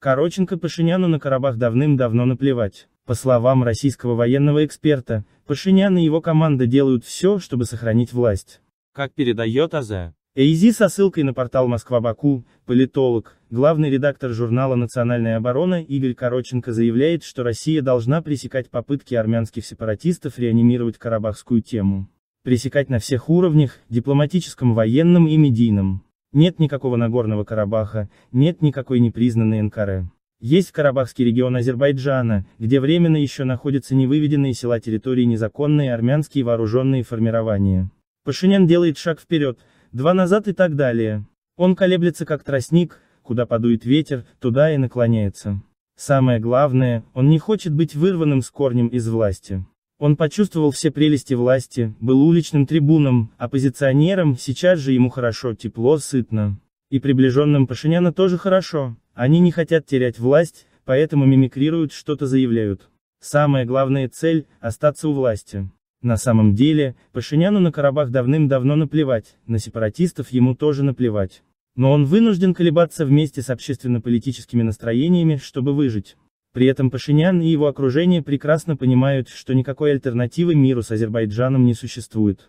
Короченко Пашиняну на Карабах давным-давно наплевать. По словам российского военного эксперта, Пашинян и его команда делают все, чтобы сохранить власть. Как передает АЗ. Эйзи со ссылкой на портал Москва-Баку, политолог, главный редактор журнала «Национальная оборона» Игорь Короченко заявляет, что Россия должна пресекать попытки армянских сепаратистов реанимировать карабахскую тему. Пресекать на всех уровнях, дипломатическом, военном и медийном. Нет никакого Нагорного Карабаха, нет никакой непризнанной НКР. Есть Карабахский регион Азербайджана, где временно еще находятся невыведенные села территории незаконные армянские вооруженные формирования. Пашинян делает шаг вперед, два назад и так далее. Он колеблется как тростник, куда подует ветер, туда и наклоняется. Самое главное, он не хочет быть вырванным с корнем из власти. Он почувствовал все прелести власти, был уличным трибуном, а оппозиционером, сейчас же ему хорошо, тепло, сытно. И приближенным Пашиняна тоже хорошо, они не хотят терять власть, поэтому мимикрируют, что-то заявляют. Самая главная цель – остаться у власти. На самом деле, Пашиняну на Карабах давным-давно наплевать, на сепаратистов ему тоже наплевать. Но он вынужден колебаться вместе с общественно-политическими настроениями, чтобы выжить. При этом Пашинян и его окружение прекрасно понимают, что никакой альтернативы миру с Азербайджаном не существует.